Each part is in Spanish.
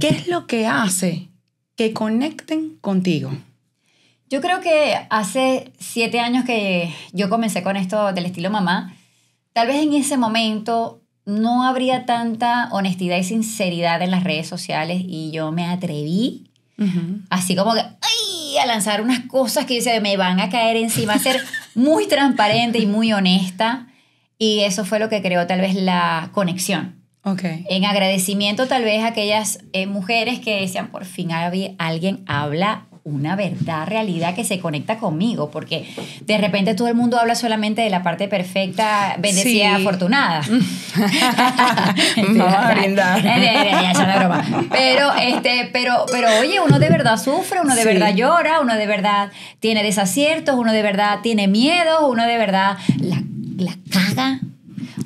¿Qué es lo que hace que conecten contigo? Yo creo que hace siete años que yo comencé con esto del estilo mamá, tal vez en ese momento no habría tanta honestidad y sinceridad en las redes sociales y yo me atreví, así como que, ¡ay! a lanzar unas cosas que yo me van a caer encima, a ser muy transparente y muy honesta. Y eso fue lo que creó tal vez la conexión. Okay. En agradecimiento tal vez a aquellas eh, mujeres que decían, por fin alguien habla una verdad, realidad que se conecta conmigo, porque de repente todo el mundo habla solamente de la parte perfecta, bendecida, afortunada. pero, este, pero, pero oye, uno de verdad sufre, uno de verdad llora, uno de verdad tiene desaciertos, uno de verdad tiene miedo, uno de verdad la, la caga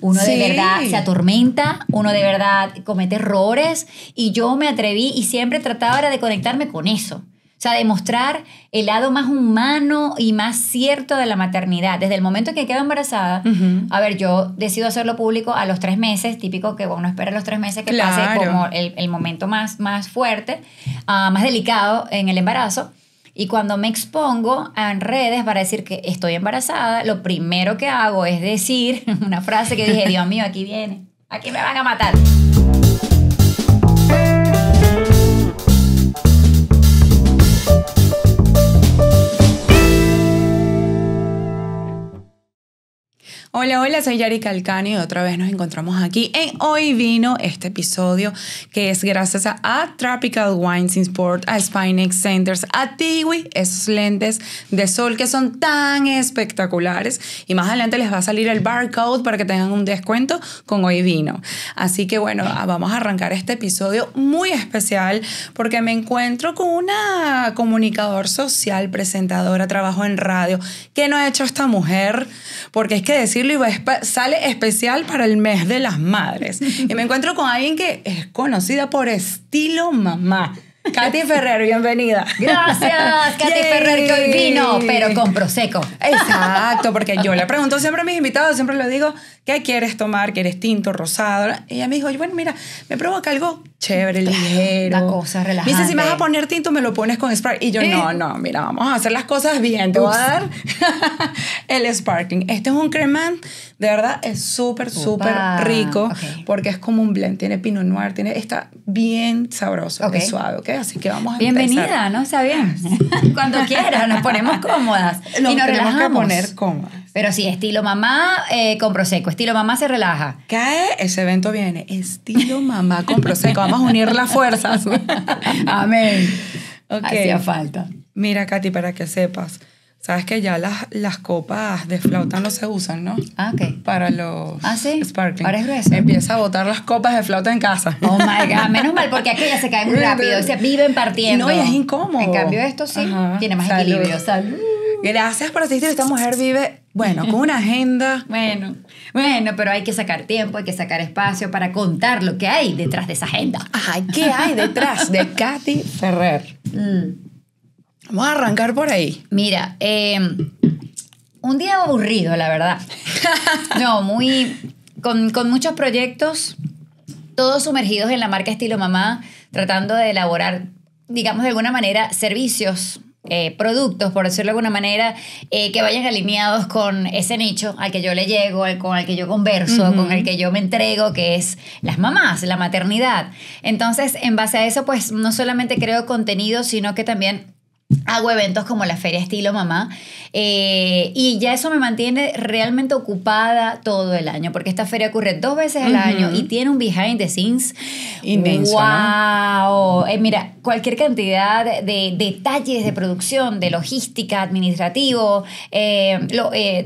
uno de verdad se atormenta, uno de verdad comete errores y yo me atreví y siempre trataba de conectarme con eso. O sea, demostrar el lado más humano y más cierto de la maternidad. Desde el momento en que quedo embarazada, a ver, yo decido hacerlo público a los tres meses, típico que uno espera los tres meses que pase como el, momento más, más fuerte, ah, más delicado en el embarazo. Y cuando me expongo en redes para decir que estoy embarazada, lo primero que hago es decir una frase que dije, Dios mío, aquí viene, aquí me van a matar. Hola, hola, soy Yari Calcani y otra vez nos encontramos aquí en Hoy Vino, este episodio que es gracias a, Tropical Wines in Sport, a Spinex Centers, a Tiwi, esos lentes de sol que son tan espectaculares y más adelante les va a salir el barcode para que tengan un descuento con Hoy Vino. Así que bueno, ah, vamos a arrancar este episodio muy especial porque me encuentro con una comunicador social, presentadora, trabajo en radio. que no ha hecho esta mujer? Porque es que decir y sale especial para el mes de las madres. Y me encuentro con alguien que es conocida por estilo mamá. Katy Ferrer, bienvenida. Gracias, Katy Ferrer, que hoy vino, pero con Prosecco. Exacto, porque yo le pregunto siempre a mis invitados, siempre le digo, ¿qué quieres tomar? ¿Quieres tinto, rosado? Y ella me dijo, bueno, mira, me provoca algo chévere, ligero. La cosa, relajante. dice, si me vas a poner tinto, me lo pones con Spark. Y yo, eh. no, no, mira, vamos a hacer las cosas bien. Te voy a dar el sparking. Este es un cremant, de verdad, es súper, súper rico. Porque es como un blend. Tiene pinot noir, tiene, está bien sabroso, suave, ¿ok? Así que vamos a Bienvenida, ¿no? sea, bien. Cuando quieras, nos ponemos cómodas. y nos tenemos que poner cómodas. Pero sí, estilo mamá eh, con Prosecco, estilo mamá se relaja. Cae, ese evento viene, estilo mamá con Prosecco, vamos a unir las fuerzas. Amén. Hacía falta. Mira, Katy, para que sepas, sabes que ya las, las copas de flauta no se usan, ¿no? Ah, ok. Para los ah, sparkling. Ahora es grueso. Empieza a botar las copas de flauta en casa. Oh my God, menos mal, porque aquellas se caen muy rápido, se viven partiendo. No, y es incómodo. En cambio, esto sí tiene más equilibrio. Salud. Gracias por asistir. Esta mujer vive bueno, con una agenda. bueno, bueno, pero hay que sacar tiempo, hay que sacar espacio para contar lo que hay detrás de esa agenda. ¿qué hay detrás de Katy Ferrer? Mm. Vamos a arrancar por ahí. Mira, em, un día aburrido, la verdad. No, muy. Con, con muchos proyectos, todos sumergidos en la marca Estilo Mamá, tratando de elaborar, digamos de alguna manera, servicios eh, productos, por decirlo de alguna manera, eh, que vayan alineados con ese nicho al que yo le llego, al, con el que yo converso, con el que yo me entrego, que es las mamás, la maternidad. Entonces, en base a eso, pues no solamente creo contenido, sino que también hago eventos como la Feria Estilo Mamá eh, y ya eso me mantiene realmente ocupada todo el año porque esta feria ocurre dos veces al año y tiene un behind the scenes inmenso. ¡Wow! Eh, mira, cualquier cantidad de detalles de producción, de logística, administrativo, eh,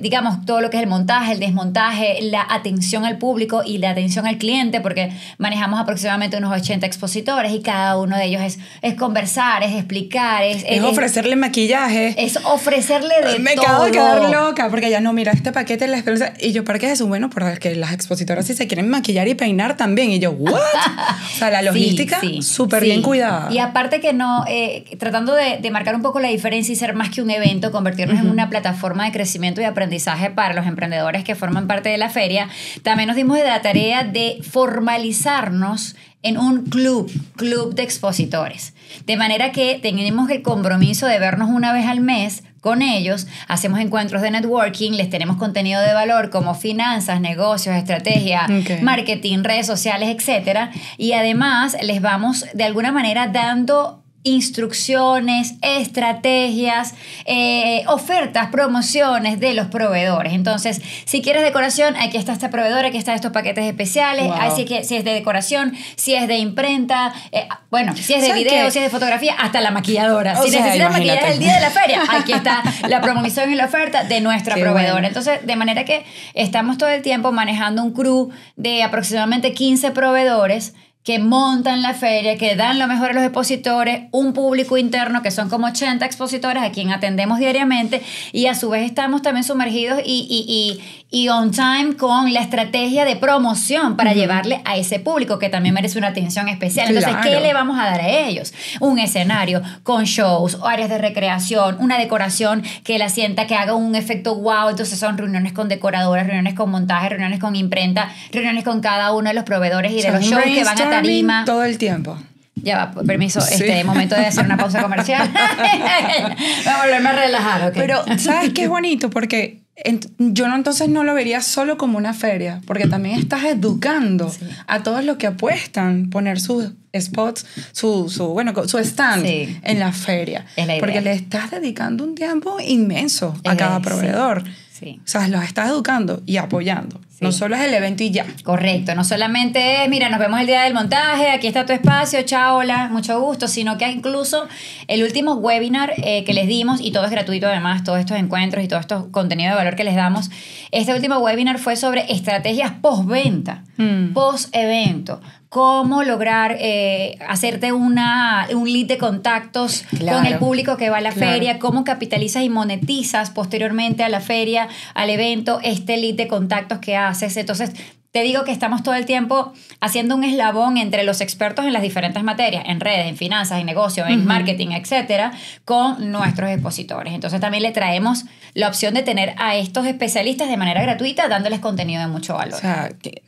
digamos todo lo que es el montaje, el desmontaje, la atención al público y la atención al cliente porque manejamos aproximadamente unos 80 expositores y cada uno de ellos es, conversar, es explicar, es ofrecerle maquillaje. Es ofrecerle de Me acabo de quedar loca porque ya no, mira, este paquete la experiencia. Y yo, ¿para qué es eso? Bueno, porque las expositoras sí se quieren maquillar y peinar también. Y yo, ¿what? o sea, la logística súper bien cuidada. Y aparte que no, eh, tratando de, marcar un poco la diferencia y ser más que un evento, convertirnos en una plataforma de crecimiento y aprendizaje para los emprendedores que forman parte de la feria, también nos dimos de la tarea de formalizarnos en un club, club de expositores. De manera que tenemos el compromiso de vernos una vez al mes con ellos, hacemos encuentros de networking, les tenemos contenido de valor como finanzas, negocios, estrategia, marketing, redes sociales, etc. y además les vamos de alguna manera dando instrucciones, estrategias, eh, ofertas, promociones de los proveedores. Entonces, si quieres decoración, aquí está esta proveedora, aquí están estos paquetes especiales, así que si es de decoración, si es de imprenta, eh, bueno, si es de video, si es de fotografía, hasta la maquilladora. si necesitas maquillar el día de la feria, aquí está la promoción y la oferta de nuestra proveedor. proveedora. Entonces, de manera que estamos todo el tiempo manejando un crew de aproximadamente 15 proveedores que montan la feria, que dan lo mejor a los expositores, un público interno que son como 80 expositores a quien atendemos diariamente y a su vez estamos también sumergidos y, y, y, on time con la estrategia de promoción para llevarle a ese público que también merece una atención especial. Entonces, ¿qué le vamos a dar a ellos? Un escenario con shows, áreas de recreación, una decoración que la sienta, que haga un efecto wow. Entonces son reuniones con decoradoras, reuniones con montajes, reuniones con imprenta, reuniones con cada uno de los proveedores y de los shows que van a mí, Todo el tiempo. Ya va, pues, permiso, este momento de hacer una pausa comercial. Vamos a volverme a relajar, Pero, ¿sabes qué es bonito? Porque yo no, entonces no lo vería solo como una feria, porque también estás educando a todos los que apuestan poner sus spots, su, su bueno, su stand en la feria. porque le estás dedicando un tiempo inmenso a cada proveedor. O sea, los estás educando y apoyando. No solo es el evento y ya. Correcto, no solamente es, mira, nos vemos el día del montaje, aquí está tu espacio, chao, hola, mucho gusto, sino que incluso el último webinar eh, que les dimos, y todo es gratuito además, todos estos encuentros y todo estos contenido de valor que les damos, este último webinar fue sobre estrategias postventa, venta mm. post-evento, cómo lograr eh, hacerte una, un lead de contactos con el público que va a la feria, cómo capitalizas y monetizas posteriormente a la feria, al evento, este lead de contactos que haces. Entonces, te digo que estamos todo el tiempo haciendo un eslabón entre los expertos en las diferentes materias, en redes, en finanzas, en negocios, en marketing, etcétera, con nuestros expositores. Entonces también le traemos la opción de tener a estos especialistas de manera gratuita dándoles contenido de mucho valor. O que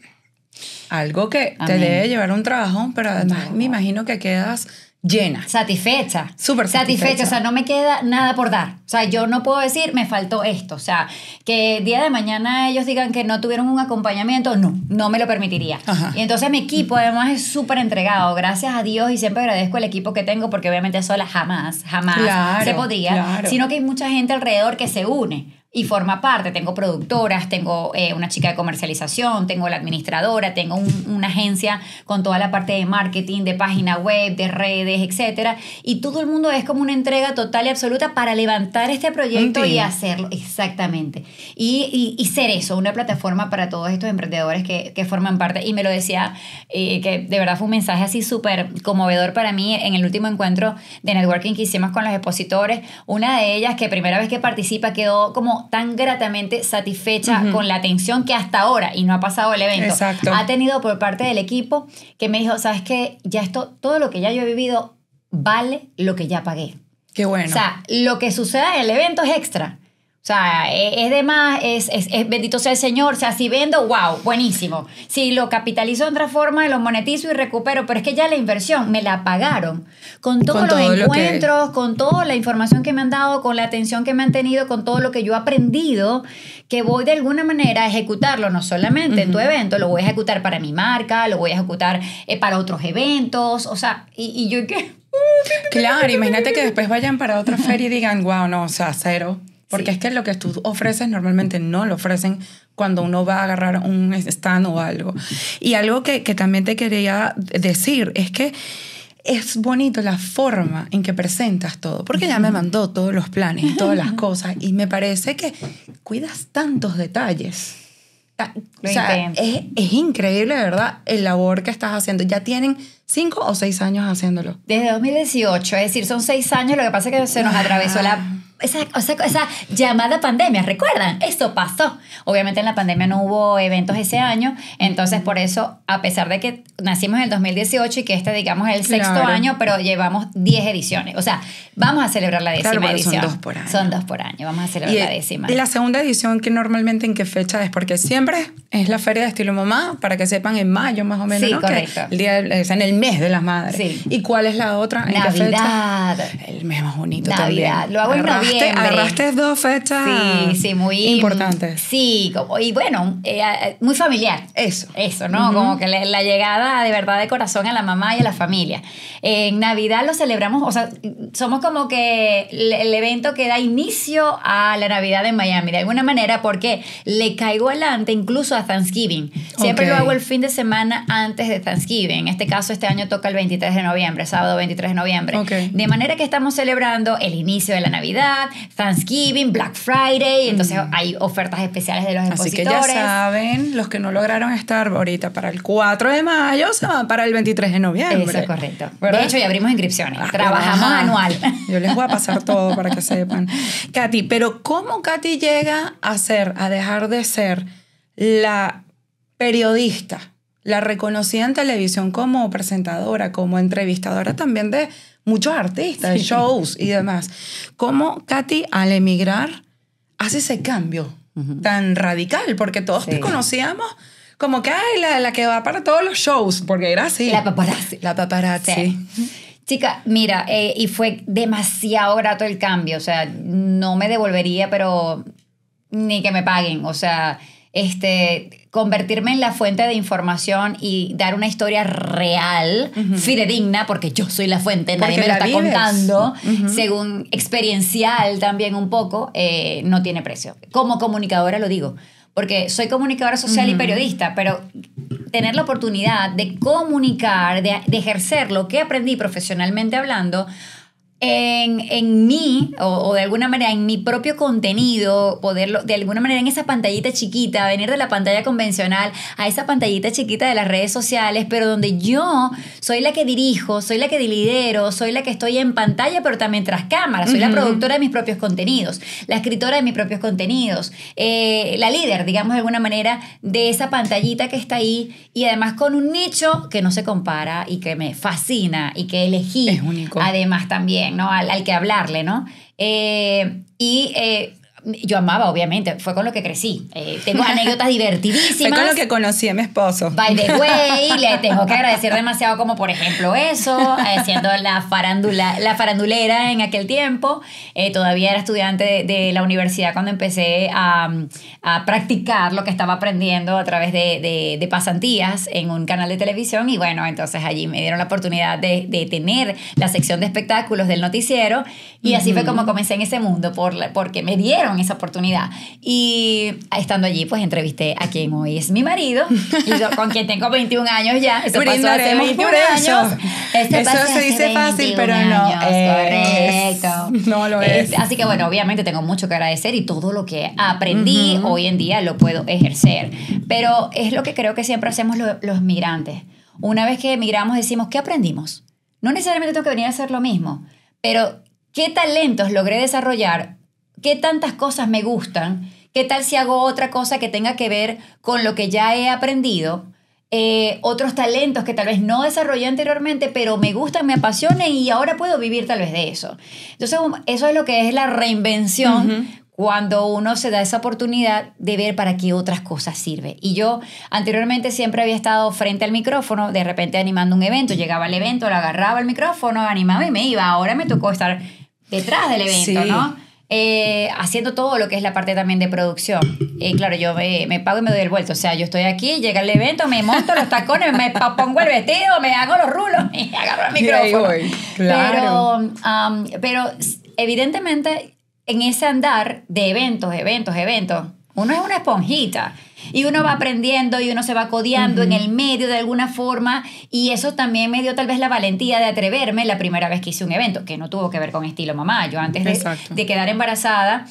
algo que te debe llevar un trabajón, pero además me imagino que quedas llena. Satisfecha. Súper satisfecha. O sea, no me queda nada por dar. O sea, yo no puedo decir, me faltó esto. O sea, que día de mañana ellos digan que no tuvieron un acompañamiento, no, no me lo permitiría. Y entonces mi equipo además es súper entregado, gracias a Dios, y siempre agradezco el equipo que tengo, porque obviamente sola jamás, jamás se podría, sino que hay mucha gente alrededor que se une y forma parte. Tengo productoras, tengo eh, una chica de comercialización, tengo la administradora, tengo una agencia con toda la parte de marketing, de página web, de redes, etcétera. Y todo el mundo es como una entrega total y absoluta para levantar este proyecto y hacerlo. Exactamente. Y, ser eso, una plataforma para todos estos emprendedores que, forman parte. Y me lo decía, eh, que de verdad fue un mensaje así súper conmovedor para mí en el último encuentro de networking que hicimos con los expositores. Una de ellas que primera vez que participa quedó como tan gratamente satisfecha con la atención que hasta ahora, y no ha pasado el evento, ha tenido por parte del equipo, que me dijo, sabes que ya esto, todo lo que ya yo he vivido vale lo que ya pagué. Qué bueno. O sea, lo que suceda en el evento es extra. O sea, e, es, de más, es, es, es, bendito sea el Señor. O sea, si vendo, wow, buenísimo. Si lo capitalizo de otra forma, lo monetizo y recupero. Pero es que ya la inversión me la pagaron. Con todos los encuentros, con toda la información que me han dado, con la atención que me han tenido, con todo lo que yo he aprendido, que voy de alguna manera a ejecutarlo, no solamente en tu evento, lo voy a ejecutar para mi marca, lo voy a ejecutar eh, para otros eventos. O sea, y, y yo qué. Claro, imagínate que después vayan para otra feria y digan, wow, no, o sea, cero. Porque es que lo que tú ofreces normalmente no lo ofrecen cuando uno va a agarrar un stand o algo. Y algo que, que también te quería decir es que es bonito la forma en que presentas todo, porque ya me mandó todos los planes, todas las cosas, y me parece que cuidas tantos detalles. O sea, es, es, increíble, ¿verdad? El labor que estás haciendo. Ya tienen cinco o seis años haciéndolo. Desde 2018, es decir, son seis años. Lo que pasa es que se nos atravesó la esa, llamada pandemia, ¿recuerdan? Eso pasó. Obviamente en la pandemia no hubo eventos ese año, entonces por eso, a pesar de que nacimos en el 2018 y que este, digamos, es el sexto año, pero llevamos 10 ediciones. O sea, vamos a celebrar la décima edición. Son dos por año. Son dos por año, vamos a celebrar la décima. Y la segunda edición, que normalmente en qué fecha es, porque siempre es la feria de estilo mamá, para que sepan, en mayo más o menos. Sí, correcto. el día, es en el mes de las madres. ¿Y cuál es la otra? ¿En Navidad. Qué fecha? El mes más bonito. Navidad. También. Lo hago en Navidad agarraste, dos fechas sí, muy, importantes. Sí, como, y bueno, eh, eh, muy familiar. Eso. Eso, ¿no? Como que la, llegada de verdad de corazón a la mamá y a la familia. En Navidad lo celebramos, o sea, somos como que el, evento que da inicio a la Navidad en Miami, de alguna manera, porque le caigo adelante incluso a Thanksgiving. Siempre lo hago el fin de semana antes de Thanksgiving. En este caso, este año toca el 23 de noviembre, sábado 23 de noviembre. De manera que estamos celebrando el inicio de la Navidad, Thanksgiving, Black Friday, entonces mm. hay ofertas especiales de los Así Así que ya saben, los que no lograron estar ahorita para el 4 de mayo, se van para el 23 de noviembre. Eso es correcto. De hecho, ya abrimos inscripciones, ah, trabajamos anual. Yo les voy a pasar todo para que sepan. Katy, pero ¿cómo Katy llega a ser, a dejar de ser la periodista, la reconocida en televisión como presentadora, como entrevistadora también de muchos artistas, shows y demás. ¿Cómo Katy al emigrar hace ese cambio tan radical? Porque todos te conocíamos como que ay, la, que va para todos los shows, porque era así. La paparazzi. La paparazzi. Chica, mira, eh, y fue demasiado grato el cambio, o sea, no me devolvería, pero ni que me paguen, o sea, este, convertirme en la fuente de información y dar una historia real, fidedigna, porque yo soy la fuente, nadie me lo está contando, según experiencial también un poco, eh, no tiene precio. Como comunicadora lo digo, porque soy comunicadora social y periodista, pero tener la oportunidad de comunicar, de ejercer lo que aprendí profesionalmente hablando, en, en mí, o, de alguna manera en mi propio contenido, poderlo, de alguna manera en esa pantallita chiquita, venir de la pantalla convencional a esa pantallita chiquita de las redes sociales, pero donde yo soy la que dirijo, soy la que lidero, soy la que estoy en pantalla, pero también tras cámara, soy la productora de mis propios contenidos, la escritora de mis propios contenidos, eh, la líder, digamos de alguna manera, de esa pantallita que está ahí y además con un nicho que no se compara y que me fascina y que elegí. Además también ¿no? Al, al que hablarle, ¿no? Eh, y eh, yo amaba, obviamente, fue con lo que crecí. Eh, tengo anécdotas divertidísimas. Fue con lo que conocí a mi esposo. By the way, le tengo que agradecer demasiado como por ejemplo eso, eh, siendo la, farandula la farandulera en aquel tiempo. Eh, todavía era estudiante de, la universidad cuando empecé a, a, practicar lo que estaba aprendiendo a través de, de, pasantías en un canal de televisión y bueno, entonces allí me dieron la oportunidad de, tener la sección de espectáculos del noticiero y así fue como comencé en ese mundo por, porque me dieron esa oportunidad. Y estando allí, pues entrevisté a quien hoy es mi marido, y yo, con quien tengo 21 años ya. Eso pasó hace 21 años. eso se dice fácil, pero no. Es, correcto. No lo eh, es. Así que bueno, obviamente tengo mucho que agradecer y todo lo que aprendí hoy en día lo puedo ejercer. Pero es lo que creo que siempre hacemos los migrantes. Una vez que emigramos decimos, ¿qué aprendimos? No necesariamente tengo que venir a hacer lo mismo, pero ¿qué talentos logré desarrollar qué tantas cosas me gustan, qué tal si hago otra cosa que tenga que ver con lo que ya he aprendido, eh, otros talentos que tal vez no desarrollé anteriormente, pero me gustan, me apasionan y ahora puedo vivir tal vez de eso. Entonces, um, eso es lo que es la reinvención. cuando uno se da esa oportunidad de ver para qué otras cosas sirve. Y yo anteriormente siempre había estado frente al micrófono, de repente animando un evento, llegaba al evento, lo agarraba el micrófono, animaba y me iba. Ahora me tocó estar detrás del evento, ¿no? Eh, haciendo todo lo que es la parte también de producción. y claro, yo me, pago y me doy el vuelto. O sea, yo estoy aquí, llega el evento, me monto los tacones, me pongo el vestido, me hago los rulos y agarro el micrófono. pero evidentemente en ese andar de eventos, eventos, eventos, uno es una esponjita y uno va aprendiendo y uno se va codeando en el medio de alguna forma y eso también me dio tal vez la valentía de atreverme la primera vez que hice un evento, que no tuvo que ver con estilo mamá. Yo antes de, quedar embarazada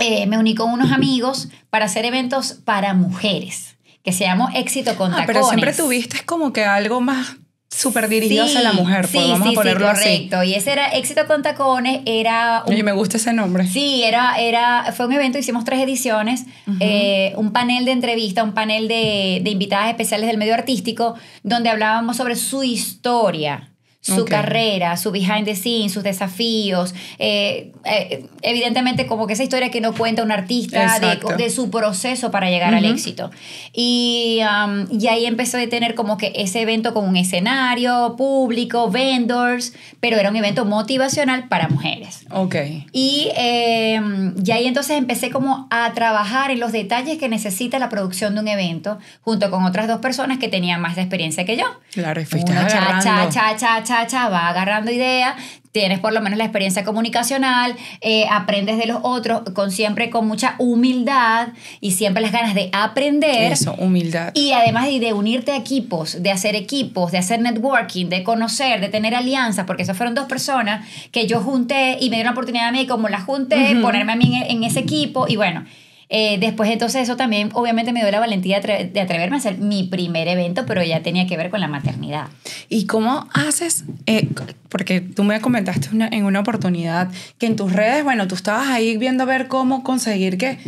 eh, me uní con unos amigos para hacer eventos para mujeres, que se llamó Éxito con ah, Pero siempre tuviste como que algo más súper dirigidos a la mujer, pues, sí, vamos sí, ponerlo correcto. Y ese era Éxito con Tacones, era... Un, y me gusta ese nombre. Sí, era, era, fue un evento, hicimos tres ediciones, eh, un panel de entrevista, un panel de, de invitadas especiales del medio artístico, donde hablábamos sobre su historia su carrera, su behind the scenes, sus desafíos. Eh, eh, evidentemente, como que esa historia que no cuenta un artista de, su proceso para llegar al éxito. Y, um, ahí empezó a tener como que ese evento como un escenario, público, vendors, pero era un evento motivacional para mujeres. Ok. Em, y, ahí entonces empecé como a trabajar en los detalles que necesita la producción de un evento, junto con otras dos personas que tenían más de experiencia que yo. Claro, cha, cha, cha, va agarrando idea, tienes por lo menos la experiencia comunicacional, eh, aprendes de los otros con siempre con mucha humildad y siempre las ganas de aprender. Eso, humildad. Y además de, unirte a equipos, de hacer equipos, de hacer networking, de conocer, de tener alianzas, porque esas fueron dos personas que yo junté y me dieron la oportunidad a mí como la junté, ponerme a mí en ese equipo y bueno. Eh, después entonces eso también obviamente me dio la valentía de atreverme a hacer mi primer evento, pero ya tenía que ver con la maternidad. ¿Y cómo haces? Eh, porque tú me comentaste en una oportunidad que en tus redes, bueno, tú estabas ahí viendo a ver cómo conseguir que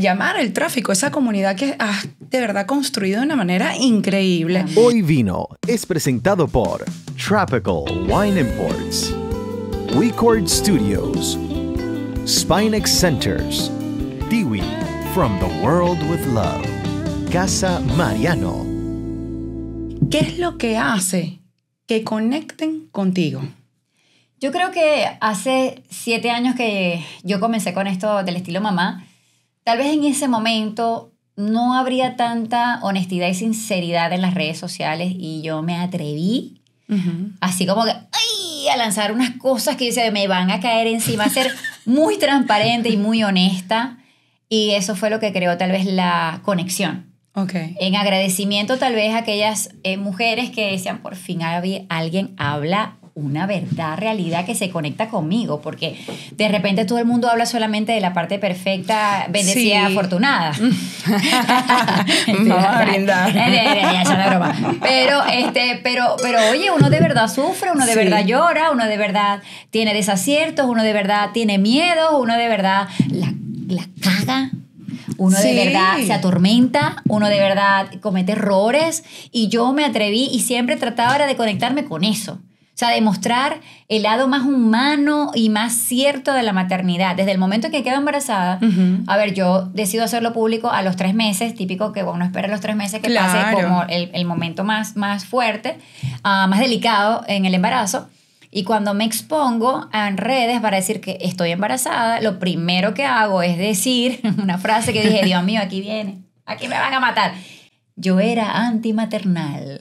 llamar el tráfico, esa comunidad que has de verdad construido de una manera increíble. Hoy Vino es presentado por Tropical Wine Imports, Record Studios, Spinex Centers, Tiwi, From the World with Love. Casa Mariano. ¿Qué es lo que hace que conecten contigo? Yo creo que hace siete años que yo comencé con esto del estilo mamá, tal vez en ese momento no habría tanta honestidad y sinceridad en las redes sociales y yo me atreví, así como que, ¡ay! a lanzar unas cosas que yo decía, me van a caer encima, a ser muy transparente y muy honesta. Y eso fue lo que creó tal vez la conexión. Okay. En agradecimiento tal vez a aquellas eh, mujeres que decían, por fin alguien habla una verdad, realidad que se conecta conmigo, porque de repente todo el mundo habla solamente de la parte perfecta, bendecida, afortunada. pero, este, pero, pero oye, uno de verdad sufre, uno de verdad llora, uno de verdad tiene desaciertos, uno de verdad tiene miedos, uno de verdad la la caga. Uno de verdad se atormenta, uno de verdad comete errores y yo me atreví y siempre trataba de conectarme con eso. O sea, mostrar el lado más humano y más cierto de la maternidad. Desde el momento que quedo embarazada, a ver, yo decido hacerlo público a los tres meses, típico que uno espera los tres meses que pase como el, momento más, más fuerte, ah, más delicado en el embarazo. Y cuando me expongo en redes para decir que estoy embarazada, lo primero que hago es decir una frase que dije, Dios mío, aquí viene, aquí me van a matar. Yo era antimaternal.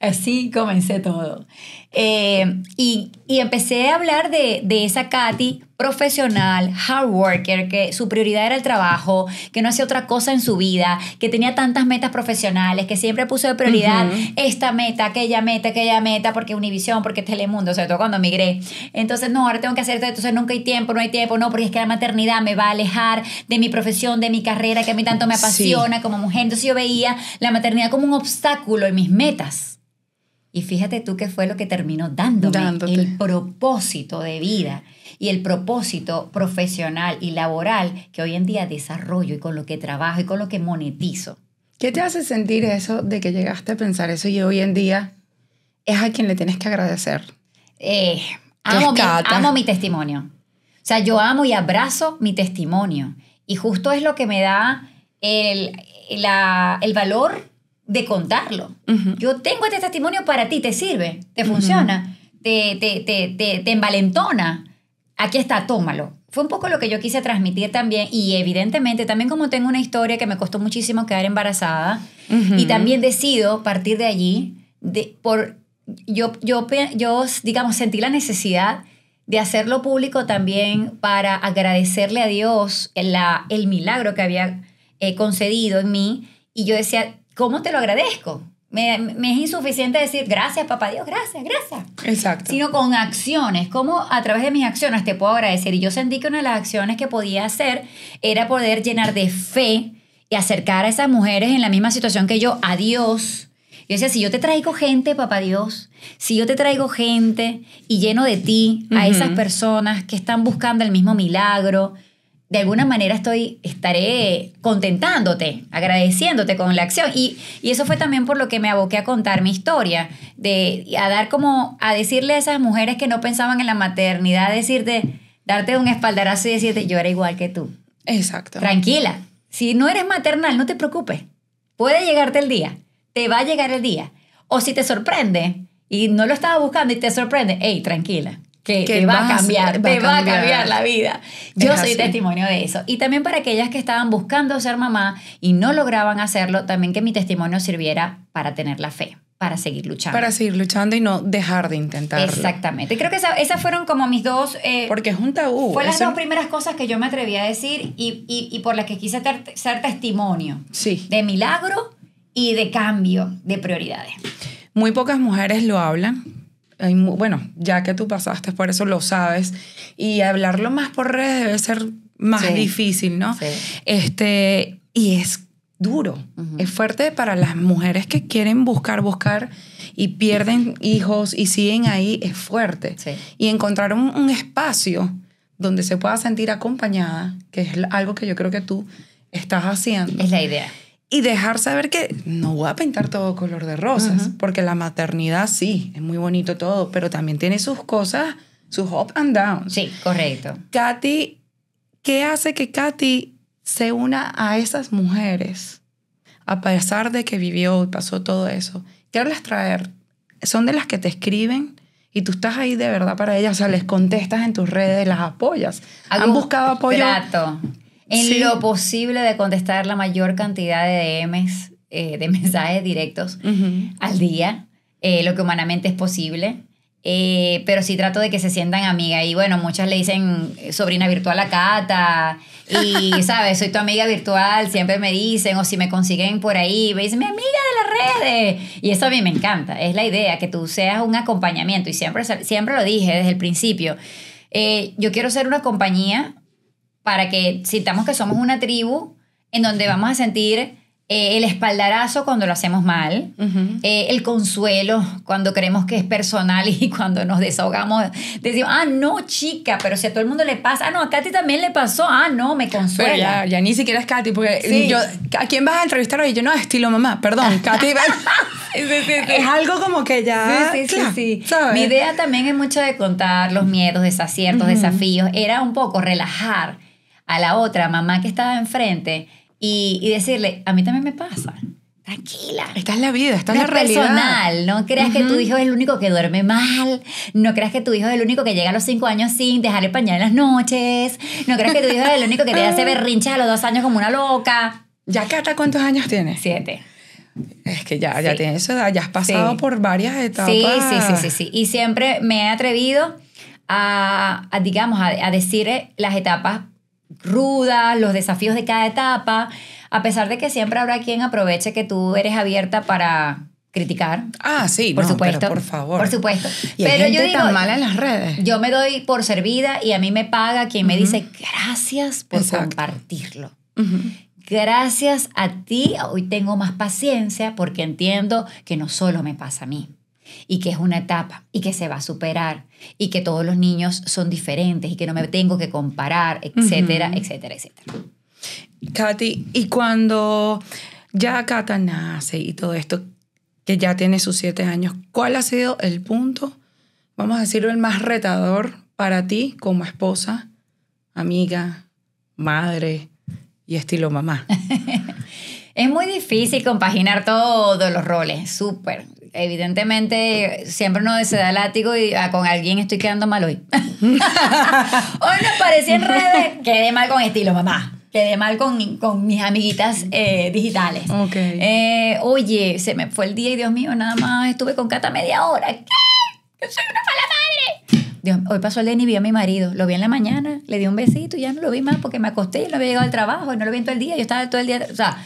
Así comencé todo. Eh, y, empecé a hablar de, de esa Katy profesional, hard worker, que su prioridad era el trabajo, que no hacía otra cosa en su vida, que tenía tantas metas profesionales, que siempre puso de prioridad esta meta, aquella meta, aquella meta, porque Univisión, porque Telemundo, sobre todo cuando migré. Entonces, no, ahora tengo que hacer esto, entonces nunca hay tiempo, no hay tiempo, no, porque es que la maternidad me va a alejar de mi profesión, de mi carrera, que a mí tanto me apasiona como mujer. Entonces yo veía la maternidad como un obstáculo en mis metas. Y fíjate tú qué fue lo que terminó dándome el propósito de vida y el propósito profesional y laboral que hoy en día desarrollo y con lo que trabajo y con lo que monetizo. ¿Qué te hace sentir eso de que llegaste a pensar eso y hoy en día es a quien le tienes que agradecer? Eh, amo, mi, amo mi testimonio. O sea, yo amo y abrazo mi testimonio. Y justo es lo que me da el, el valor de contarlo. Yo tengo este testimonio para ti, te sirve, te funciona, te, te, te, te, envalentona, aquí está, tómalo. Fue un poco lo que yo quise transmitir también y evidentemente también como tengo una historia que me costó muchísimo quedar embarazada y también decido partir de allí, de, por, yo, yo, yo, digamos, sentí la necesidad de hacerlo público también para agradecerle a Dios la, el milagro que había eh, concedido en mí y yo decía, ¿cómo te lo agradezco? Me, es insuficiente decir gracias, papá Dios, gracias, gracias. Exacto. Sino con acciones, cómo a través de mis acciones te puedo agradecer. Y yo sentí que una de las acciones que podía hacer era poder llenar de fe y acercar a esas mujeres en la misma situación que yo a Dios. Yo decía, si yo te traigo gente, papá Dios, si yo te traigo gente y lleno de ti a esas personas que están buscando el mismo milagro, de alguna manera estoy, estaré contentándote, agradeciéndote con la acción. Y, eso fue también por lo que me aboqué a contar mi historia, de, a dar como, a decirle a esas mujeres que no pensaban en la maternidad, decirte, darte un espaldarazo y decirte, yo era igual que tú. Exacto. Tranquila, si no eres maternal, no te preocupes. Puede llegarte el día, te va a llegar el día. O si te sorprende y no lo estaba buscando y te sorprende, hey, tranquila, que, va a cambiar, te va a cambiar. la vida. Yo soy testimonio de eso. Y también para aquellas que estaban buscando ser mamá y no lograban hacerlo, también que mi testimonio sirviera para tener la fe para seguir luchando. Para seguir luchando y no dejar de intentarlo. Exactamente. Creo que esas fueron como mis dos... Eh, Porque es un tabú. Fueron las dos primeras cosas que yo me atreví a decir y, por las que quise ser testimonio. Sí. De milagro y de cambio de prioridades. Muy pocas mujeres lo hablan bueno, ya que tú pasaste por eso, lo sabes. Y hablarlo más por redes debe ser más difícil, ¿no? Este, y es duro, es fuerte para las mujeres que quieren buscar, buscar y pierden hijos y siguen ahí, es fuerte. Y encontrar un, un, espacio donde se pueda sentir acompañada, que es algo que yo creo que tú estás haciendo. Es la idea y dejar saber que no voy a pintar todo color de rosas, porque la maternidad sí, es muy bonito todo, pero también tiene sus cosas, sus ups and downs. Sí, correcto. Katy, ¿qué hace que Katy se una a esas mujeres, a pesar de que vivió y pasó todo eso? ¿Qué hablas traer? ¿Son de las que te escriben? y tú estás ahí de verdad para ellas, o sea, les contestas en tus redes, las apoyas. ¿Han buscado apoyo? en lo posible de contestar la mayor cantidad de DMs, eh, de mensajes directos al día, eh, lo que humanamente es posible. Eh, pero sí trato de que se sientan amiga. Y bueno, muchas le dicen sobrina virtual a Cata. Y, ¿sabes? Soy tu amiga virtual, siempre me dicen. O si me consiguen por ahí, me dicen, mi amiga de las redes. Y eso a mí me encanta. Es la idea, que tú seas un acompañamiento. Y siempre, siempre lo dije desde el principio. yo quiero ser una compañía para que sintamos que somos una tribu en donde vamos a sentir eh, el espaldarazo cuando lo hacemos mal, eh, el consuelo cuando creemos que es personal y cuando nos desahogamos, decimos, ah, no, chica, pero si a todo el mundo le pasa, ah, no, a Katy también le pasó, ah, no, me consuela. Pero ya, ni siquiera es Katy, porque yo, ¿a quién vas a entrevistar hoy? Yo no, estilo mamá, perdón, Katy. es algo como que ya. Sí, sí, sí. Mi idea también es mucho de contar los miedos, desaciertos, desafíos, era un poco relajar a la otra mamá que estaba enfrente y, decirle, a mí también me pasa. Tranquila. Esta es la vida, esta es la realidad. No creas que tu hijo es el único que duerme mal. No creas que tu hijo es el único que llega a los cinco años sin dejar el pañal en las noches. No creas que tu hijo es el único que te hace berrincha a los dos años como una loca. ¿Ya ¿Hasta cuántos años tienes? Siete. Es que ya, ya tienes esa edad, ya has pasado por varias etapas. Sí, sí, sí, sí, sí. Y siempre me he atrevido a, digamos, a decir eh, las etapas rudas, los desafíos de cada etapa, a pesar de que siempre habrá quien aproveche que tú eres abierta para criticar. Ah, sí, por supuesto. por favor. Por supuesto. pero yo digo, tan en las redes. Yo me doy por servida y a mí me paga quien me dice gracias por compartirlo. Gracias a ti, hoy tengo más paciencia porque entiendo que no solo me pasa a mí y que es una etapa y que se va a superar y que todos los niños son diferentes y que no me tengo que comparar, etcétera, etcétera, etcétera. Katy, y cuando ya Cata nace y todo esto, que ya tiene sus siete años, ¿cuál ha sido el punto, vamos a decirlo, el más retador para ti como esposa, amiga, madre y estilo mamá? es muy difícil compaginar todos los roles, súper, evidentemente siempre uno se da látigo y ah, con alguien estoy quedando mal hoy. hoy nos parecía en redes, quedé mal con estilo, mamá. Quedé mal con, con mis amiguitas eh, digitales. Okay. Eh, oye, se me fue el día y Dios mío, nada más estuve con Cata media hora. ¿Qué? soy una mala madre! Dios, hoy pasó día y vi a mi marido. Lo vi en la mañana, le di un besito y ya no lo vi más porque me acosté y no había llegado al trabajo y no lo vi todo el día. Yo estaba todo el día. O sea,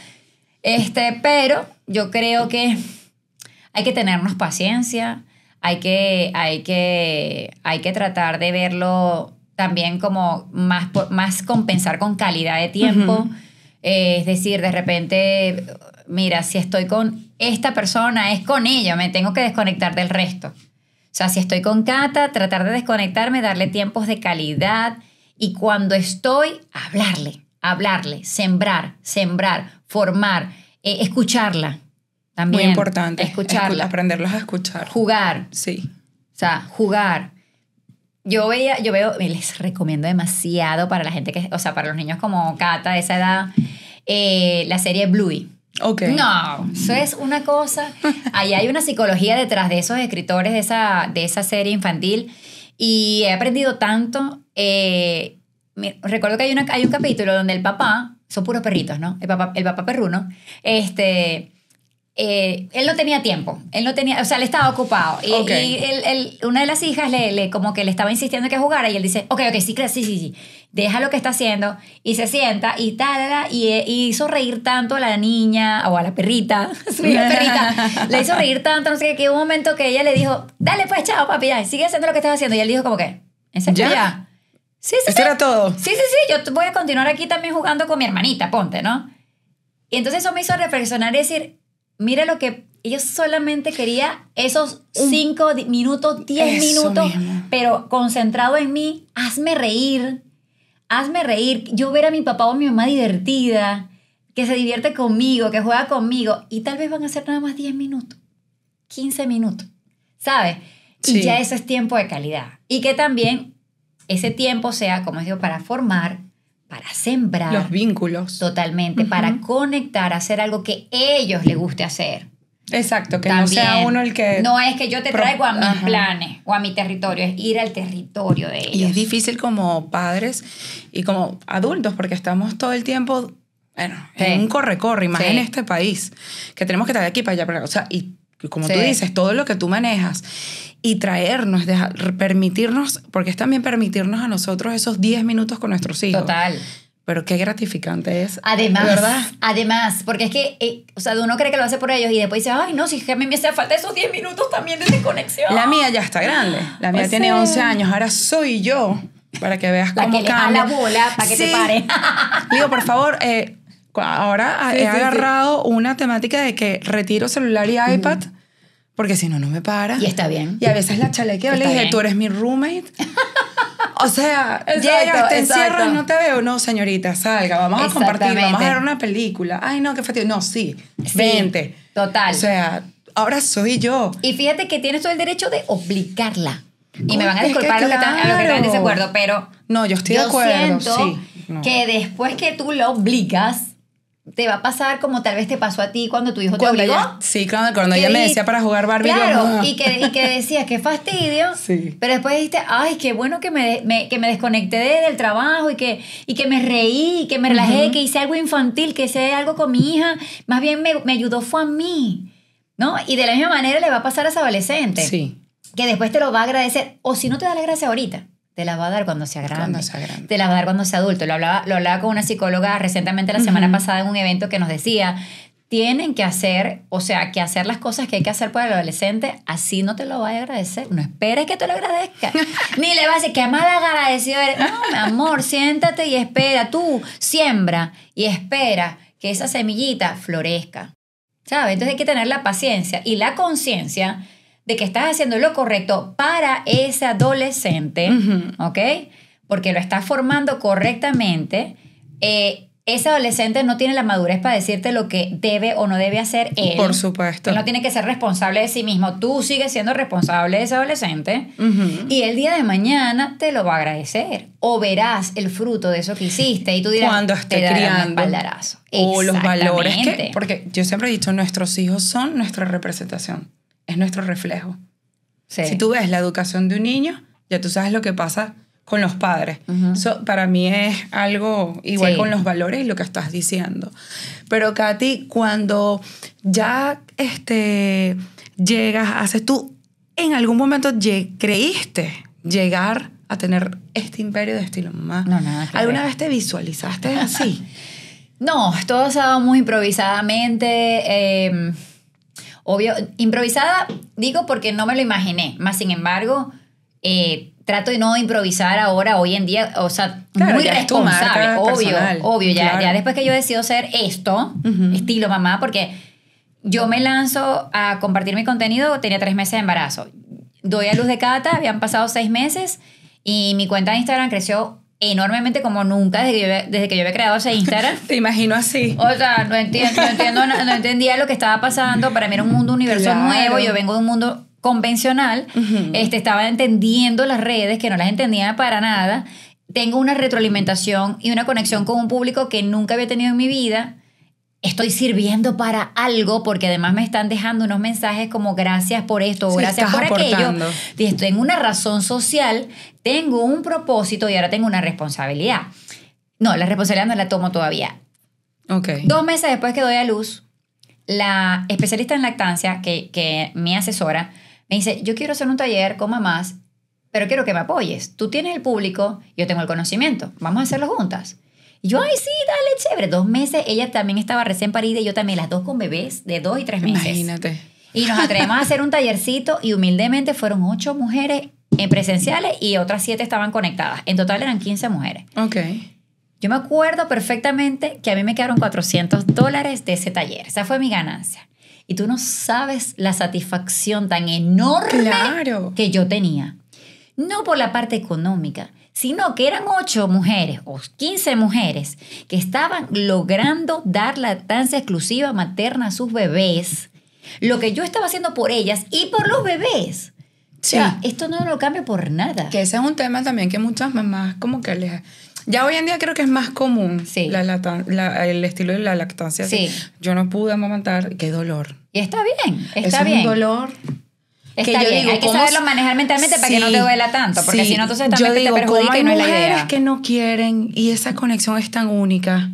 este, pero yo creo que hay que tenernos paciencia, hay que, hay que, hay que tratar de verlo también como más, más compensar con calidad de tiempo. Eh, es decir, de repente, mira, si estoy con esta persona, es con ella, me tengo que desconectar del resto. O sea, si estoy con Cata, tratar de desconectarme, darle tiempos de calidad y cuando estoy, hablarle, hablarle, sembrar, sembrar, formar, eh, escucharla, también. Muy importante. Escuchar. aprenderlos a escuchar. Jugar. Sí. O sea, jugar. Yo veía, yo veo, eh, les recomiendo demasiado para la gente que, o sea, para los niños como Cata de esa edad, eh, la serie Bluey. Ok. No, eso es una cosa. Ahí hay una psicología detrás de esos escritores de esa, de esa serie infantil y he aprendido tanto. Eh, recuerdo que hay, una, hay un capítulo donde el papá, son puros perritos, ¿no? El papá, el papá perruno, este eh, él no tenía tiempo, él no tenía, o sea, él estaba ocupado. Y, una de las hijas le, le, como que le estaba insistiendo que jugara y él dice, ok, ok, sí, sí, sí, sí, deja lo que está haciendo y se sienta y tal, e, y, hizo reír tanto a la niña o a la perrita, su perrita, le hizo reír tanto, no sé qué, que hubo un momento que ella le dijo, dale pues, chao papi, ya, sigue haciendo lo que estás haciendo. Y él dijo como que, ¿en serio? ¿Ya? Sí, sí, era todo? Sí, sí, sí, yo voy a continuar aquí también jugando con mi hermanita, ponte, ¿no? Y entonces eso me hizo reflexionar y decir, Mira lo que yo solamente quería esos cinco minutos, 10 minutos, pero concentrado en mí, hazme reír, hazme reír. Yo ver a mi papá o mi mamá divertida, que se divierte conmigo, que juega conmigo, y tal vez van a ser nada más 10 minutos, 15 minutos, ¿sabes? Y ya eso es tiempo de calidad. Y que también ese tiempo sea, como digo, para formar, para sembrar. Los vínculos. Totalmente, para conectar, hacer algo que ellos les guste hacer. Exacto, que no sea uno el que... No es que yo te traigo a mis planes o a mi territorio, es ir al territorio de ellos. Y es difícil como padres y como adultos, porque estamos todo el tiempo, bueno, en un corre-corre, Imagínate este país, que tenemos que estar de aquí para allá, para allá. O sea, como tú dices, todo lo que tú manejas y traernos, permitirnos, porque es también permitirnos a nosotros esos 10 minutos con nuestros hijos. Total. Pero qué gratificante es. Además, además, porque es que, eh, o sea, uno cree que lo hace por ellos y después dice, ay, no, si me hace falta esos 10 minutos también de desconexión. La mía ya está grande, ah, la mía pues tiene 11 años, ahora soy yo, para que veas la cómo cambia. bola para que te pare. Digo, por favor, eh, ahora he agarrado una temática de que retiro celular y iPad porque si no, no me para. Y está bien. Y a veces la chalequeo, le dije, tú eres mi roommate. O sea, ya te encierro y no te veo. No, señorita, salga, vamos a compartir, vamos a ver una película. Ay, no, qué fastidio. No, sí, sí, vente. Total. O sea, ahora soy yo. Y fíjate que tienes todo el derecho de obligarla. Y me oh, van a disculpar que, a los que están en desacuerdo, pero. No, yo estoy de acuerdo. Siento que después que tú la obligas te va a pasar como tal vez te pasó a ti cuando tu hijo te obligó. sí, claro, cuando ella me decía para jugar Barbie. Claro, y que, y que decías, qué fastidio. Sí. Pero después dijiste, ay, qué bueno que me, que me desconecté del trabajo y que, y que me reí, que me relajé, que hice algo infantil, que hice algo con mi hija. Más bien me, ayudó fue a mí, ¿no? Y de la misma manera le va a pasar a ese adolescente. Sí. Que después te lo va a agradecer, o si no te da la gracia ahorita te la va a dar cuando sea grande. Te la va a dar cuando sea adulto. Lo hablaba, lo con una psicóloga recientemente la semana pasada en un evento que nos decía, tienen que hacer, o sea, que hacer las cosas que hay que hacer para el adolescente, así no te lo va a agradecer. No esperes que te lo agradezca. Ni le vas a decir, qué mal agradecido eres. No, mi amor, siéntate y espera. Tú siembra y espera que esa semillita florezca. ¿Sabes? Entonces hay que tener la paciencia y la conciencia de que estás haciendo lo correcto para ese adolescente, ¿ok? Porque lo estás formando correctamente. Eh, ese adolescente no tiene la madurez para decirte lo que debe o no debe hacer él. Por supuesto. Él no tiene que ser responsable de sí mismo. Tú sigues siendo responsable de ese adolescente y el día de mañana te lo va a agradecer. O verás el fruto de eso que hiciste y tú dirás, Cuando esté te criando. o los valores que, porque yo siempre he dicho, nuestros hijos son nuestra representación es nuestro reflejo. Si tú ves la educación de un niño, ya tú sabes lo que pasa con los padres. para mí es algo igual con los valores y lo que estás diciendo. Pero Katy, cuando ya este, llegas, haces tú, en algún momento creíste llegar a tener este imperio de estilo mamá. No, nada. ¿Alguna vez te visualizaste así? no, todo se ha dado muy improvisadamente. Eh, Obvio, improvisada digo porque no me lo imaginé, más sin embargo, eh, trato de no improvisar ahora, hoy en día, o sea, muy responsable, obvio, obvio, ya, ya después que yo decido ser esto, estilo mamá, porque yo me lanzo a compartir mi contenido, tenía tres meses de embarazo, doy a luz de cata, habían pasado seis meses y mi cuenta de Instagram creció enormemente como nunca desde que yo, desde que yo había creado ese Instagram. Te imagino así. O sea, no, entiendo, no, entendía lo que estaba pasando. Para mí era un mundo, universo nuevo. Yo vengo de un mundo convencional. este, estaba entendiendo las redes, que no las entendía para nada. Tengo una retroalimentación y una conexión con un público que nunca había tenido en mi vida estoy sirviendo para algo, porque además me están dejando unos mensajes como gracias por esto, o gracias por aquello. Estoy en una razón social, tengo un propósito y ahora tengo una responsabilidad. No, la responsabilidad no la tomo todavía. Dos meses después que doy a luz, la especialista en lactancia, que, que asesora, me dice, yo quiero hacer un taller con mamás, pero quiero que me apoyes. Tú tienes el público, yo tengo el conocimiento, vamos a hacerlo juntas yo, ay, sí, dale, chévere. Dos meses, ella también estaba recién parida y yo también, las dos con bebés de dos y tres meses. Imagínate. Y nos atrevimos a hacer un tallercito y humildemente fueron ocho mujeres en presenciales y otras siete estaban conectadas. En total eran 15 mujeres. Ok. Yo me acuerdo perfectamente que a mí me quedaron 400 dólares de ese taller. Esa fue mi ganancia. Y tú no sabes la satisfacción tan enorme que yo tenía. No por la parte económica, sino que eran ocho mujeres o quince mujeres que estaban logrando dar lactancia exclusiva materna a sus bebés, lo que yo estaba haciendo por ellas y por los bebés. esto no lo cambia por nada. Que ese es un tema también que muchas mamás como que les... Ya hoy en día creo que es más común sí. el estilo de la lactancia. Sí. Yo no pude amamantar, qué dolor. Y está bien, está bien. Es un dolor Está que yo bien, digo, hay que saberlo manejar mentalmente para que no te duela tanto, porque si no, entonces también te perjudica y no es la idea. mujeres que no quieren y esa conexión es tan única.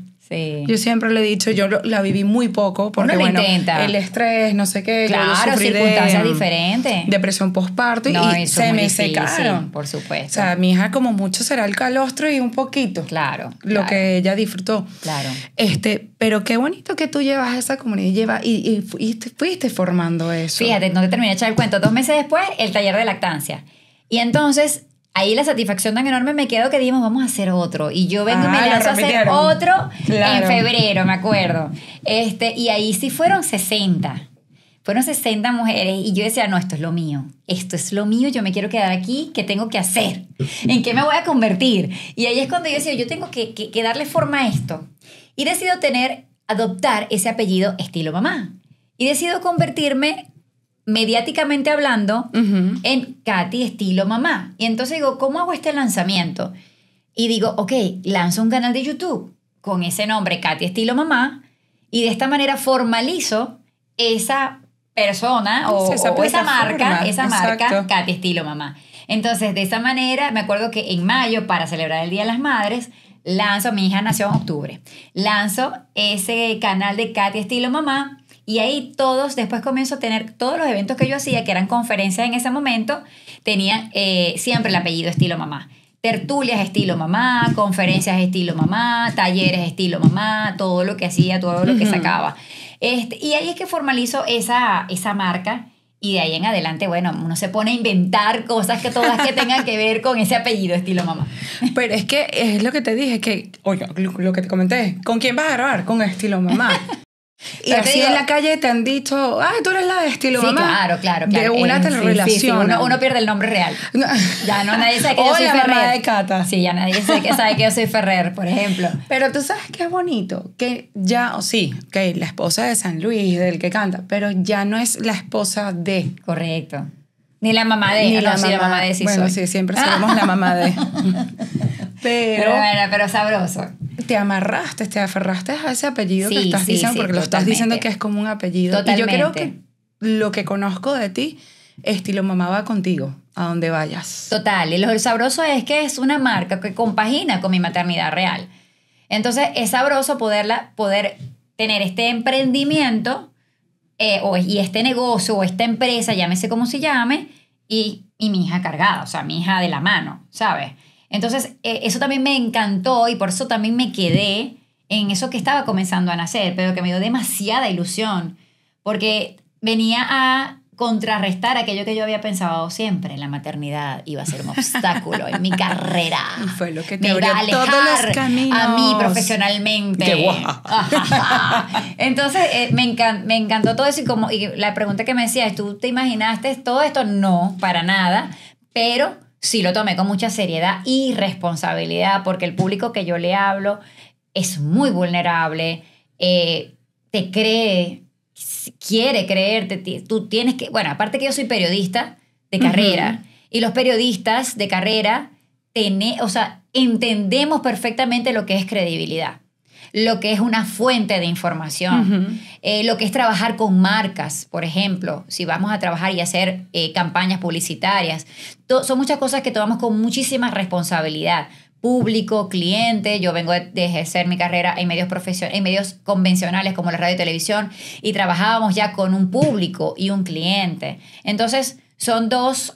Yo siempre le he dicho, yo la viví muy poco, porque bueno, el estrés, no sé qué, claro, circunstancias diferentes. Depresión postparto y se me secaron. Por supuesto. O sea, mi hija como mucho será el calostro y un poquito. Claro. Lo que ella disfrutó. Claro. Este, pero qué bonito que tú llevas esa comunidad lleva, y, fuiste formando eso. Fíjate, no te terminé de echar el cuento. Dos meses después, el taller de lactancia. Y entonces ahí la satisfacción tan enorme me quedó que dijimos, vamos a hacer otro. Y yo vengo y me ah, lanzo a hacer otro en febrero, me acuerdo. Este, y ahí sí fueron 60. Fueron 60 mujeres y yo decía, no, esto es lo mío, esto es lo mío, yo me quiero quedar aquí, ¿qué tengo que hacer? ¿En qué me voy a convertir? Y ahí es cuando yo decía, yo tengo que, que darle forma a esto. Y decido tener, adoptar ese apellido estilo mamá. Y decido convertirme mediáticamente hablando, en Katy estilo mamá. Y entonces digo, ¿cómo hago este lanzamiento? Y digo, ok, lanzo un canal de YouTube con ese nombre, Katy estilo mamá, y de esta manera formalizo esa persona o, esa, marca, esa marca, Katy estilo mamá. Entonces, de esa manera, me acuerdo que en mayo, para celebrar el Día de las Madres, lanzo, mi hija nació en octubre, lanzo ese canal de Katy estilo mamá y ahí todos, después comienzo a tener todos los eventos que yo hacía, que eran conferencias en ese momento, tenía eh, siempre el apellido estilo mamá. Tertulias estilo mamá, conferencias estilo mamá, talleres estilo mamá, todo lo que hacía, todo lo que sacaba. Este, y ahí es que formalizo esa, esa marca. Y de ahí en adelante, bueno, uno se pone a inventar cosas que todas que tengan que ver con ese apellido estilo mamá. Pero es que es lo que te dije, que, oye, lo que te comenté, ¿con quién vas a grabar? Con estilo mamá. Y así en la calle te han dicho, ah, tú eres la de estilo Claro, claro, claro. De una te Uno, pierde el nombre real. Ya no nadie sabe que yo soy Ferrer. Mamá de Cata. Sí, ya nadie sabe que, yo soy Ferrer, por ejemplo. Pero tú sabes que es bonito, que ya, sí, que la esposa de San Luis, del que canta, pero ya no es la esposa de. Correcto. Ni la mamá de. Ni no, la, mamá, de sí Bueno, sí, siempre somos la mamá de. Pero, pero bueno, pero sabroso te amarraste, te aferraste a ese apellido que estás diciendo, porque lo estás diciendo que es como un apellido. Y yo creo que lo que conozco de ti, estilo mamá va contigo a donde vayas. Total, y lo sabroso es que es una marca que compagina con mi maternidad real. Entonces es sabroso poderla, poder tener este emprendimiento eh, y este negocio o esta empresa, llámese como se llame, y, y mi hija cargada, o sea, mi hija de la mano, ¿sabes? Entonces, eh, eso también me encantó y por eso también me quedé en eso que estaba comenzando a nacer, pero que me dio demasiada ilusión, porque venía a contrarrestar aquello que yo había pensado siempre, la maternidad iba a ser un obstáculo en mi carrera. fue lo que me iba a a mí profesionalmente. Qué Entonces, eh, me, me, encantó todo eso y, como, y la pregunta que me decías, ¿tú te imaginaste todo esto? No, para nada, pero sí lo tomé con mucha seriedad y responsabilidad, porque el público que yo le hablo es muy vulnerable, eh, te cree, quiere creerte, tú tienes que, bueno, aparte que yo soy periodista de carrera, y los periodistas de carrera, o sea, entendemos perfectamente lo que es credibilidad lo que es una fuente de información, eh, lo que es trabajar con marcas, por ejemplo, si vamos a trabajar y hacer eh, campañas publicitarias. son muchas cosas que tomamos con muchísima responsabilidad. Público, cliente, yo vengo de, ejercer mi carrera en medios, en medios convencionales como la radio y televisión y trabajábamos ya con un público y un cliente. Entonces, son dos,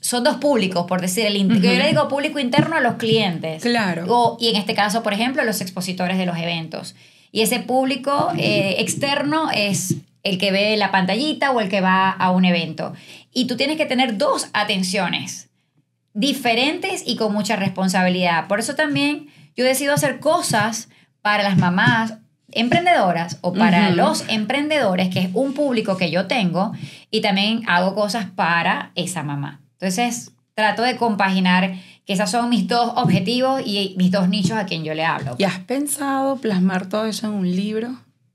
son dos públicos, por decir, el yo le digo público interno a los clientes. Claro. y en este caso, por ejemplo, los expositores de los eventos. Y ese público eh, externo es el que ve la pantallita o el que va a un evento. Y tú tienes que tener dos atenciones diferentes y con mucha responsabilidad. Por eso también yo decido hacer cosas para las mamás emprendedoras o para los emprendedores, que es un público que yo tengo, y también hago cosas para esa mamá. Entonces, trato de compaginar que esos son mis dos objetivos y mis dos nichos a quien yo le hablo. ¿Y has pensado plasmar todo eso en un libro?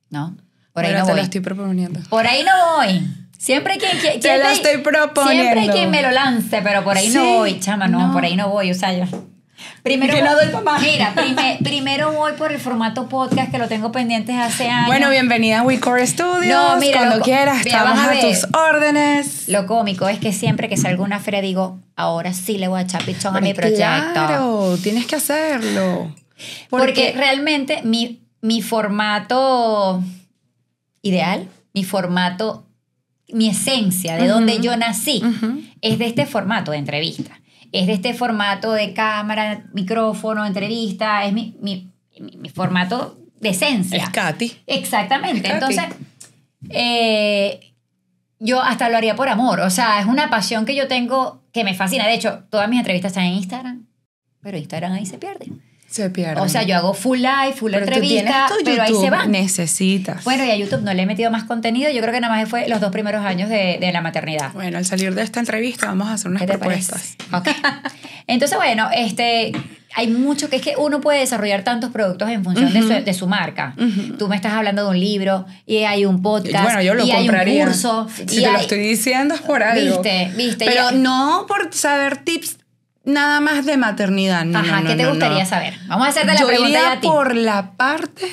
No. Por ahí no voy. lo estoy proponiendo. Por ahí no voy. Siempre quien, quien, lo estoy proponiendo. Siempre hay quien me lo lance, pero por ahí no voy, chama, no, no, por ahí no voy, o sea, yo Primero, Mira, primero voy por el formato podcast que lo tengo pendiente hace años. Bueno, bienvenida a WeCore Studios. No, mira, Cuando quieras, estamos a, tus órdenes. Lo cómico es que siempre que salgo a una feria digo, ahora sí le voy a echar pichón a mi proyecto. Claro, tienes que hacerlo. Porque, realmente mi, mi formato ideal, mi formato mi esencia, de donde yo nací, es de este formato de entrevista es de este formato de cámara, micrófono, entrevista, es mi, mi, formato de esencia. Es Katy. Exactamente. Entonces, eh, yo hasta lo haría por amor, o sea, es una pasión que yo tengo que me fascina. De hecho, todas mis entrevistas están en Instagram, pero Instagram ahí se pierde. Se pierde O sea, yo hago full live, full entrevista, pero ahí se va Necesitas. Bueno, y a YouTube no le he metido más contenido. Yo creo que nada más fue los dos primeros años de, la maternidad. Bueno, al salir de esta entrevista vamos a hacer unas propuestas. Ok. Entonces, bueno, este, hay mucho que es que uno puede desarrollar tantos productos en función de, su, marca. Tú me estás hablando de un libro y hay un podcast. Bueno, yo y Hay un curso. Si y te lo estoy diciendo es por algo. Viste, viste. Pero no por saber tips nada más de maternidad. No, Ajá, ¿qué te gustaría saber? Vamos a hacerte la pregunta a ti. por la parte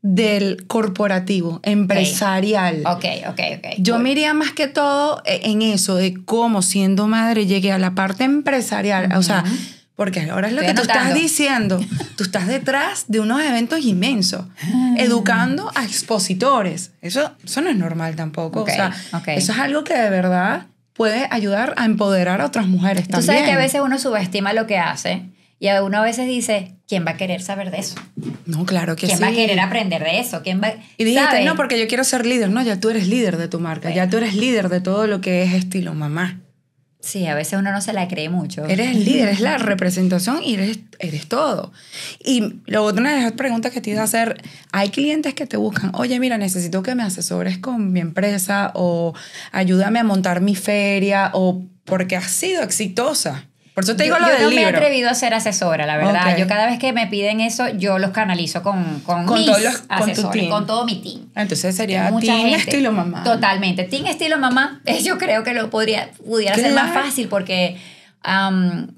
del corporativo, empresarial. Ok, ok, ok. Yo me iría más que todo eh, en eso, de cómo siendo madre llegué a la parte empresarial. O sea, porque ahora es lo que tú estás diciendo. Tú estás detrás de unos eventos inmensos, ah. educando a expositores. Eso, no es normal tampoco. o sea, eso es algo que de verdad puede ayudar a empoderar a otras mujeres también. Tú sabes que a veces uno subestima lo que hace y uno a veces dice, ¿quién va a querer saber de eso? No, claro que sí. ¿Quién va a querer aprender de eso? ¿Quién va Y dijiste, no, porque yo quiero ser líder. No, ya tú eres líder de tu marca, ya tú eres líder de todo lo que es estilo mamá. Sí, a veces uno no se la cree mucho. Eres el líder, es la representación y eres, todo. Y luego otra de las preguntas que te iba a hacer, hay clientes que te buscan, oye, mira, necesito que me asesores con mi empresa o ayúdame a montar mi feria o porque has sido exitosa. Por eso te digo yo, lo no me he atrevido a ser asesora, la verdad. Yo cada vez que me piden eso, yo los canalizo con, con, con con, todo mi team. Entonces sería team estilo mamá. Totalmente. Team estilo mamá, yo creo que lo podría, pudiera ser más fácil porque...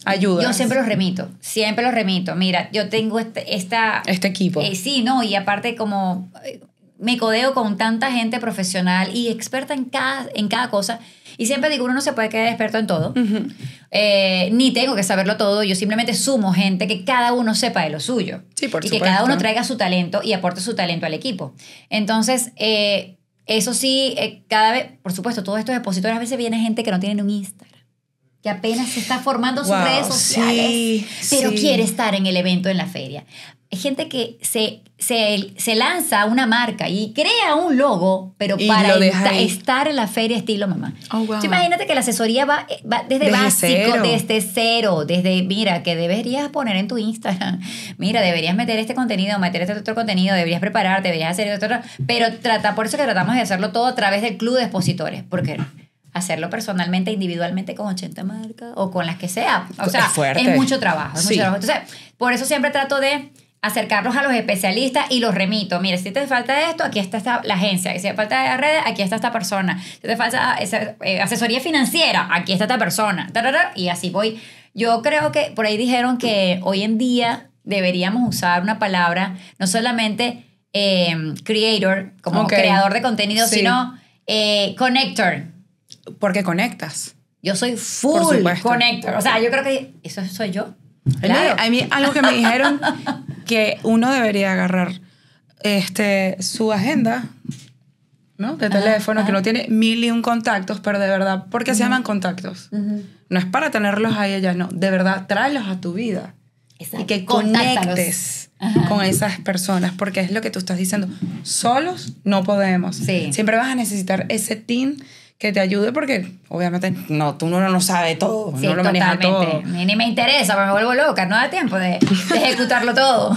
Ayuda. Yo siempre los remito, siempre los remito. Mira, yo tengo este, esta... Este equipo. Eh, sí, no, y aparte como eh, me codeo con tanta gente profesional y experta en cada, en cada cosa. Y siempre digo, uno no se puede quedar experto en todo, eh, ni tengo que saberlo todo, yo simplemente sumo gente que cada uno sepa de lo suyo. Sí, y que cada uno traiga su talento y aporte su talento al equipo. Entonces, eh, eso sí, eh, cada vez, por supuesto, todos estos expositores a veces viene gente que no tiene un Instagram que apenas se está formando sus redes sociales, pero quiere estar en el evento, en la feria. Es gente que se, se, se, lanza una marca y crea un logo, pero para estar en la feria estilo mamá. Oh, imagínate que la asesoría va, eh, desde, básico, desde cero, desde, mira, que deberías poner en tu Instagram, mira, deberías meter este contenido, meter este otro contenido, deberías prepararte, deberías hacer otro, pero trata, por eso que tratamos de hacerlo todo a través del club de expositores, porque hacerlo personalmente, individualmente con 80 marcas o con las que sea. O sea, es, mucho trabajo. mucho trabajo. Entonces, por eso siempre trato de acercarlos a los especialistas y los remito. mire si te falta esto, aquí está esta, la agencia. Si te falta redes red, aquí está esta persona. Si te falta eh, esa, eh, asesoría financiera, aquí está esta persona. Y así voy. Yo creo que por ahí dijeron que hoy en día deberíamos usar una palabra, no solamente eh, creator, como creador de contenido, sino eh, connector porque conectas. Yo soy full connector. O sea, yo creo que eso soy yo. A mí algo que me dijeron que uno debería agarrar este, su agenda ¿no? de teléfono, que no tiene mil y un contactos, pero de verdad, porque qué se llaman contactos. No es para tenerlos ahí ya no. De verdad, tráelos a tu vida. Exacto. Y que conectes con esas personas, porque es lo que tú estás diciendo. Solos no podemos. Sí. Siempre vas a necesitar ese team que te ayude porque obviamente no, tú no, no sabes todo, no lo maneja todo. Ni me interesa, me vuelvo loca, no da tiempo de, ejecutarlo todo.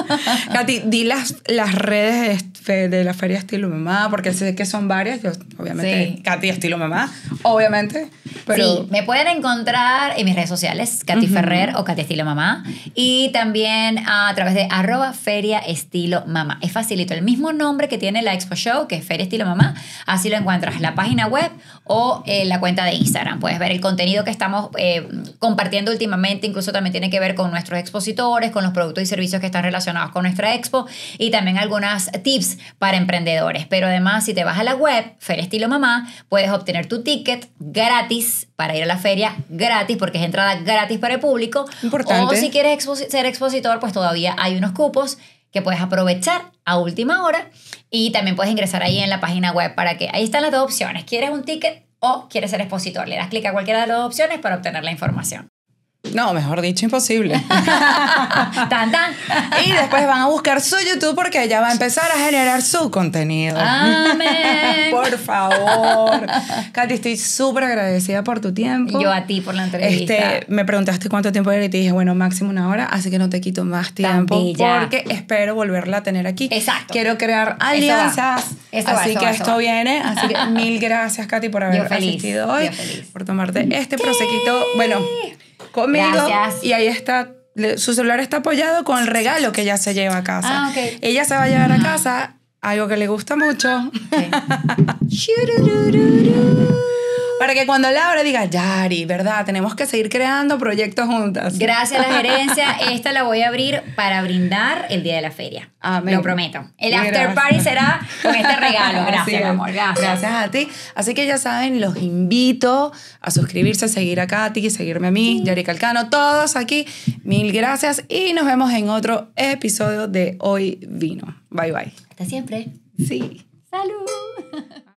Katy, di las, las redes de, la feria estilo mamá, porque sé que son varias, yo obviamente, Katy estilo mamá, obviamente. Sí, me pueden encontrar en mis redes sociales, Katy Ferrer o Katy estilo mamá, y también a través de arroba feria estilo mamá. Es facilito, el mismo nombre que tiene la Expo Show, que es feria estilo mamá, así lo encuentras, la página web o eh, la cuenta de Instagram. Puedes ver el contenido que estamos eh, compartiendo últimamente, incluso también tiene que ver con nuestros expositores, con los productos y servicios que están relacionados con nuestra expo y también algunas tips para emprendedores. Pero además, si te vas a la web, Feria Estilo Mamá, puedes obtener tu ticket gratis para ir a la feria gratis, porque es entrada gratis para el público. Importante. O si quieres ser expositor, pues todavía hay unos cupos que puedes aprovechar a última hora y también puedes ingresar ahí en la página web para que ahí están las dos opciones. ¿Quieres un ticket o quieres ser expositor? Le das clic a cualquiera de las dos opciones para obtener la información. No, mejor dicho, imposible. tan, tan. Y después van a buscar su YouTube porque ella va a empezar a generar su contenido. Amén. por favor. Katy, estoy súper agradecida por tu tiempo. Yo a ti por la entrevista. Este, me preguntaste cuánto tiempo era y te dije, bueno, máximo una hora, así que no te quito más tiempo porque espero volverla a tener aquí. Exacto. Quiero crear alianzas. así que esto viene. Así que mil gracias, Katy, por haber asistido hoy. Por tomarte este prosequito. Bueno conmigo. Y ahí está, su celular está apoyado con el regalo que ella se lleva a casa. Ah, ella se va a llevar a casa algo que le gusta mucho. Para que cuando Laura diga, Yari, ¿verdad? Tenemos que seguir creando proyectos juntas. Gracias a la gerencia. Esta la voy a abrir para brindar el día de la feria. Lo prometo. El after party será con este regalo. Gracias, mi amor. Gracias. a ti. Así que ya saben, los invito a suscribirse, seguir a Katy, y seguirme a mí, Yari Calcano, todos aquí. Mil gracias y nos vemos en otro episodio de Hoy Vino. Bye bye. Hasta siempre. Sí. Salud.